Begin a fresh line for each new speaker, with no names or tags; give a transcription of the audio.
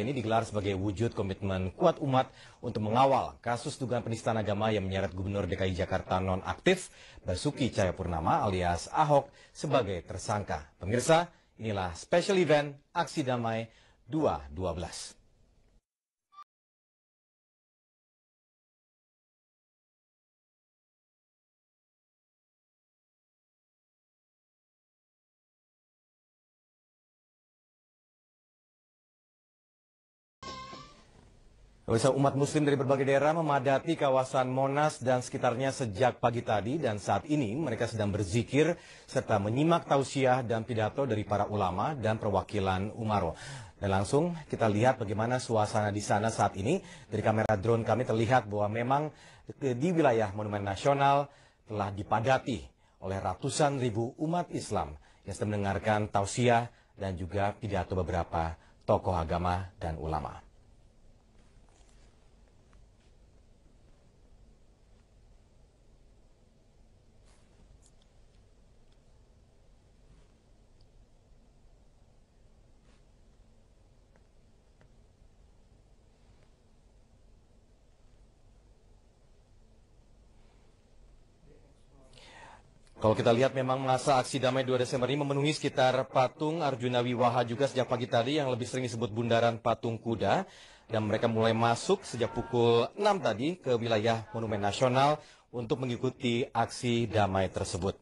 Ini digelar sebagai wujud komitmen kuat umat untuk mengawal kasus dugaan penistaan agama yang menyeret Gubernur DKI Jakarta nonaktif Basuki Cahayapurnama alias Ahok sebagai tersangka. Pemirsa, inilah special event Aksi Damai 212. Pemirsa umat muslim dari berbagai daerah memadati kawasan Monas dan sekitarnya sejak pagi tadi dan saat ini mereka sedang berzikir serta menyimak tausiah dan pidato dari para ulama dan perwakilan Umaro. Dan langsung kita lihat bagaimana suasana di sana saat ini. Dari kamera drone kami terlihat bahwa memang eh, di wilayah Monumen Nasional telah dipadati oleh ratusan ribu umat Islam yang sedang mendengarkan tausiah dan juga pidato beberapa tokoh agama dan ulama. Kalau kita lihat memang masa aksi damai 2 Desember ini memenuhi sekitar patung Arjuna Wiwaha juga sejak pagi tadi yang lebih sering disebut bundaran patung kuda. Dan mereka mulai masuk sejak pukul 6 tadi ke wilayah Monumen Nasional untuk mengikuti aksi damai tersebut.